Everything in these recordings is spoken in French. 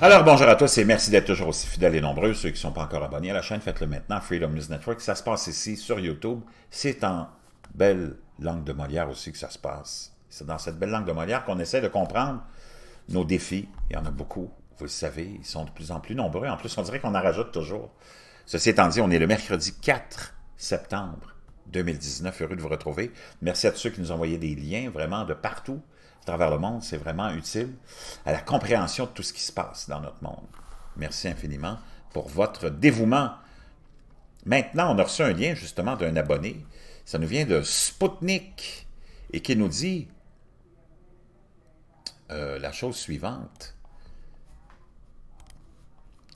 Alors, bonjour à tous et merci d'être toujours aussi fidèles et nombreux. Ceux qui ne sont pas encore abonnés à la chaîne, faites-le maintenant. Freedom News Network, ça se passe ici sur YouTube. C'est en belle langue de Molière aussi que ça se passe. C'est dans cette belle langue de Molière qu'on essaie de comprendre nos défis. Il y en a beaucoup, vous le savez. Ils sont de plus en plus nombreux. En plus, on dirait qu'on en rajoute toujours. Ceci étant dit, on est le mercredi 4 septembre 2019. Heureux de vous retrouver. Merci à tous ceux qui nous ont envoyé des liens vraiment de partout à travers le monde. C'est vraiment utile à la compréhension de tout ce qui se passe dans notre monde. Merci infiniment pour votre dévouement. Maintenant, on a reçu un lien justement d'un abonné. Ça nous vient de Spoutnik et qui nous dit euh, la chose suivante.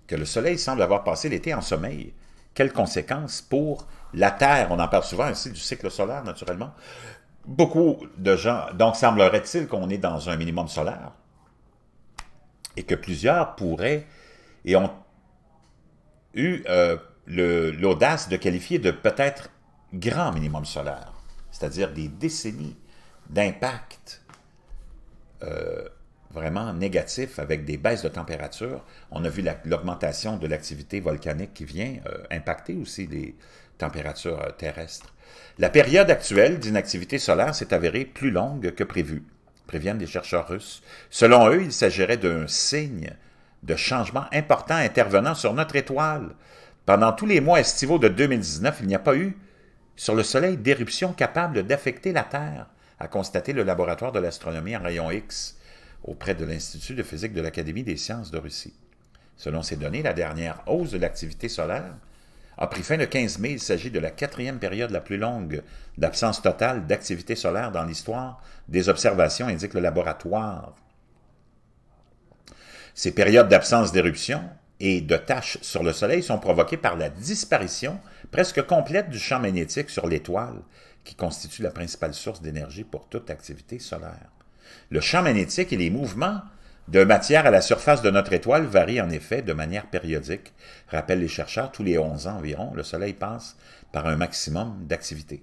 Que le soleil semble avoir passé l'été en sommeil. Quelles conséquences pour la Terre, on en parle souvent aussi du cycle solaire, naturellement. Beaucoup de gens, donc semblerait-il qu'on est dans un minimum solaire et que plusieurs pourraient et ont eu euh, l'audace de qualifier de peut-être grand minimum solaire, c'est-à-dire des décennies d'impact euh, vraiment négatif avec des baisses de température. On a vu l'augmentation de l'activité volcanique qui vient euh, impacter aussi les, température euh, terrestre. La période actuelle d'inactivité solaire s'est avérée plus longue que prévue, préviennent les chercheurs russes. Selon eux, il s'agirait d'un signe de changement important intervenant sur notre étoile. Pendant tous les mois estivaux de 2019, il n'y a pas eu sur le Soleil d'éruption capable d'affecter la Terre, a constaté le laboratoire de l'astronomie en rayon X auprès de l'Institut de physique de l'Académie des sciences de Russie. Selon ces données, la dernière hausse de l'activité solaire a pris fin le 15 mai. Il s'agit de la quatrième période la plus longue d'absence totale d'activité solaire dans l'histoire des observations, indique le laboratoire. Ces périodes d'absence d'éruption et de taches sur le Soleil sont provoquées par la disparition presque complète du champ magnétique sur l'étoile, qui constitue la principale source d'énergie pour toute activité solaire. Le champ magnétique et les mouvements de matière à la surface de notre étoile varie en effet de manière périodique. Rappellent les chercheurs, tous les 11 ans environ, le Soleil passe par un maximum d'activité.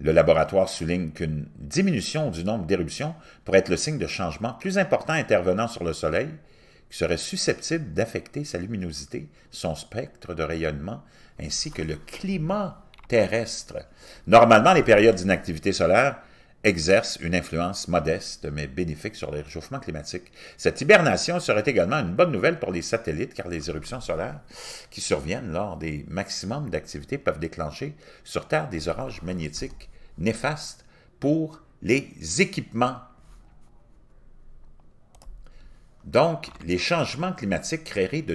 Le laboratoire souligne qu'une diminution du nombre d'éruptions pourrait être le signe de changements plus importants intervenant sur le Soleil, qui serait susceptible d'affecter sa luminosité, son spectre de rayonnement, ainsi que le climat terrestre. Normalement, les périodes d'inactivité solaire exerce une influence modeste mais bénéfique sur les réchauffements climatiques. Cette hibernation serait également une bonne nouvelle pour les satellites car les éruptions solaires qui surviennent lors des maximums d'activité, peuvent déclencher sur Terre des orages magnétiques néfastes pour les équipements donc, les changements climatiques créeraient de,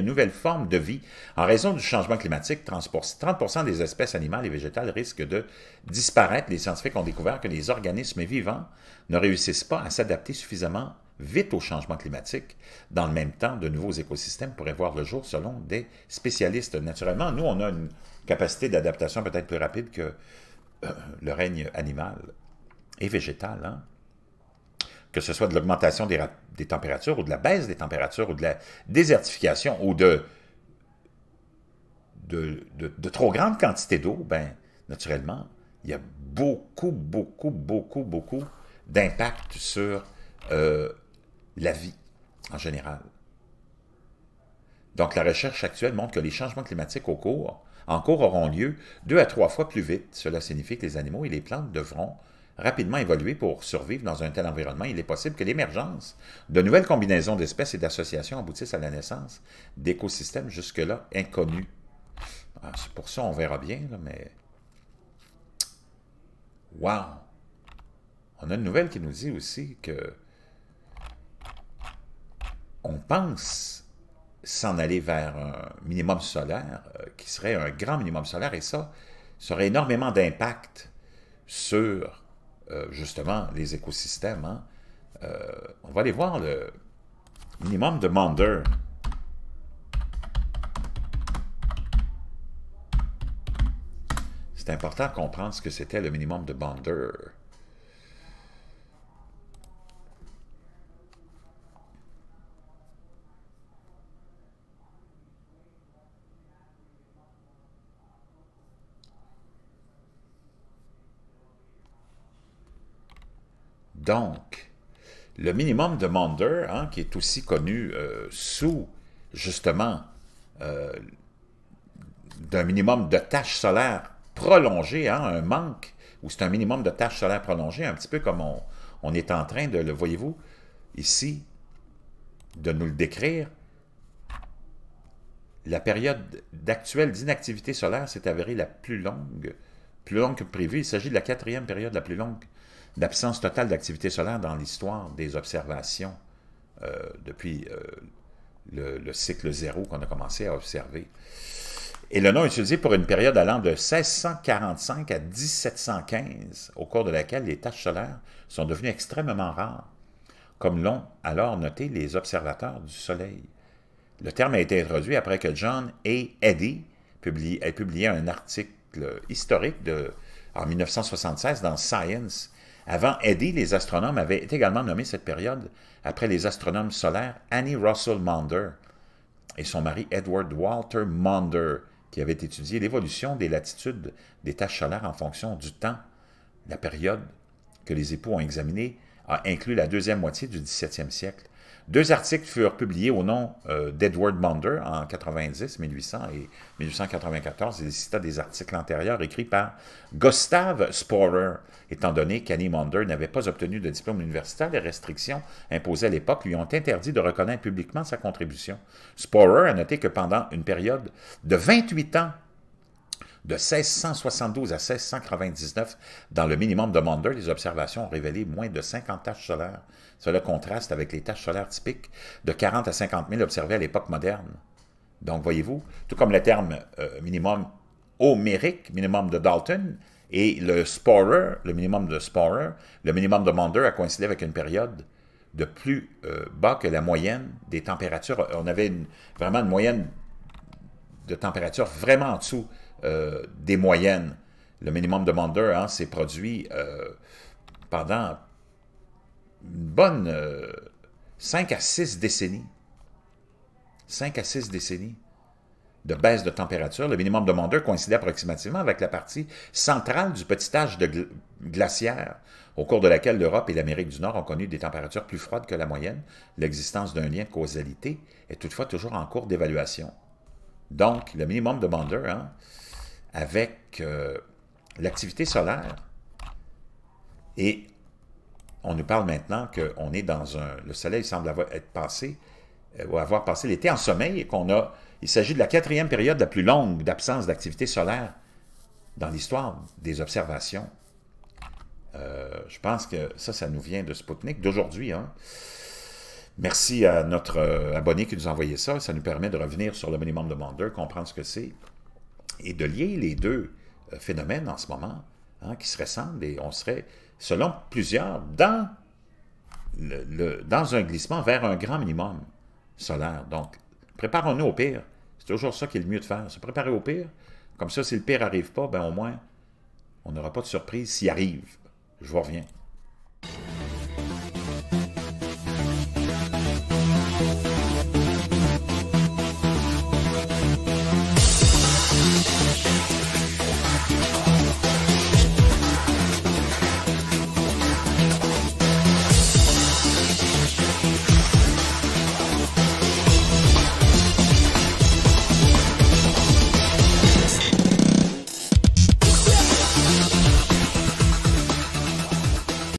nouvelles formes de vie. En raison du changement climatique, 30 des espèces animales et végétales risquent de disparaître. Les scientifiques ont découvert que les organismes vivants ne réussissent pas à s'adapter suffisamment vite au changement climatique. Dans le même temps, de nouveaux écosystèmes pourraient voir le jour selon des spécialistes. Naturellement, nous, on a une capacité d'adaptation peut-être plus rapide que euh, le règne animal et végétal. Hein. Que ce soit de l'augmentation des, des températures ou de la baisse des températures ou de la désertification ou de, de, trop grandes quantités d'eau, ben, naturellement, il y a beaucoup, beaucoup, beaucoup, beaucoup d'impact sur euh, la vie en général. Donc, la recherche actuelle montre que les changements climatiques au cours, en cours auront lieu deux à trois fois plus vite. Cela signifie que les animaux et les plantes devront rapidement évoluer pour survivre dans un tel environnement, il est possible que l'émergence de nouvelles combinaisons d'espèces et d'associations aboutisse à la naissance d'écosystèmes jusque-là inconnus. Ah, c'est pour ça, on verra bien, mais... Wow! On a une nouvelle qui nous dit aussi que on pense s'en aller vers un minimum solaire, euh, qui serait un grand minimum solaire, et ça, ça aurait énormément d'impact sur euh, justement les écosystèmes. Hein. Euh, on va aller voir le minimum de demandeur. C'est important de comprendre ce que c'était le minimum de bounder. Donc, le minimum de hein, qui est aussi connu euh, sous, justement, euh, d'un minimum de tâches solaires prolongées, hein, un manque, ou c'est un minimum de tâches solaires prolongées, un petit peu comme on, est en train de le, voyez-vous, ici, de nous le décrire, la période d'actuelle d'inactivité solaire s'est avérée la plus longue, plus longue que prévue, Il s'agit de la quatrième période la plus longue d'absence totale d'activité solaire dans l'histoire des observations euh, depuis euh, le, cycle zéro qu'on a commencé à observer. Et le nom est utilisé pour une période allant de 1645 à 1715, au cours de laquelle les taches solaires sont devenues extrêmement rares, comme l'ont alors noté les observateurs du Soleil. Le terme a été introduit après que John A. Eddy ait publié un article historique de, en 1976 dans Science avant Eddy, les astronomes avaient également nommé cette période, après les astronomes solaires, Annie Russell Maunder et son mari Edward Walter Maunder, qui avaient étudié l'évolution des latitudes des taches solaires en fonction du temps. La période que les époux ont examinée a inclus la deuxième moitié du 17e siècle. Deux articles furent publiés au nom euh, d'Edward Munder en 90, 1800 et 1894. Il cita des articles antérieurs écrits par Gustav Sporer, étant donné qu'Annie Munder n'avait pas obtenu de diplôme universitaire. Les restrictions imposées à l'époque lui ont interdit de reconnaître publiquement sa contribution. Sporer a noté que pendant une période de 28 ans, de 1672 à 1699, dans le minimum de Maunder, les observations ont révélé moins de 50 taches solaires. Cela contraste avec les taches solaires typiques de 40 à 50 000 observées à l'époque moderne. Donc, voyez-vous, tout comme le terme euh, minimum homérique, minimum de Dalton, et le sporer, le minimum de sporer, le minimum de Maunder a coïncidé avec une période de plus euh, bas que la moyenne des températures. On avait vraiment une moyenne de température vraiment en dessous euh, des moyennes. Le minimum demandeur hein, s'est produit euh, pendant une bonne euh, cinq 5 à 6 décennies. 5 à 6 décennies de baisse de température. Le minimum demandeur coïncidait approximativement avec la partie centrale du petit âge de glaciaire, au cours de laquelle l'Europe et l'Amérique du Nord ont connu des températures plus froides que la moyenne. L'existence d'un lien causalité est toutefois toujours en cours d'évaluation. Donc, le minimum demandeur, hein, avec euh, l'activité solaire. Et on nous parle maintenant qu'on est dans un... Le soleil semble avoir, passé, euh, avoir passé l'été en sommeil et qu'on a... Il s'agit de la quatrième période la plus longue d'absence d'activité solaire dans l'histoire des observations. Euh, je pense que ça, ça nous vient de Sputnik, d'aujourd'hui. Hein. Merci à notre abonné qui nous a envoyé ça. Ça nous permet de revenir sur le minimum de Mondeur, comprendre ce que c'est, et de lier les deux euh, phénomènes en ce moment, hein, qui se ressemblent, et on serait, selon plusieurs, dans, dans un glissement vers un grand minimum solaire. Donc, préparons-nous au pire. C'est toujours ça qui est le mieux de faire, se préparer au pire. Comme ça, si le pire n'arrive pas, ben au moins, on n'aura pas de surprise s'il arrive. Je reviens.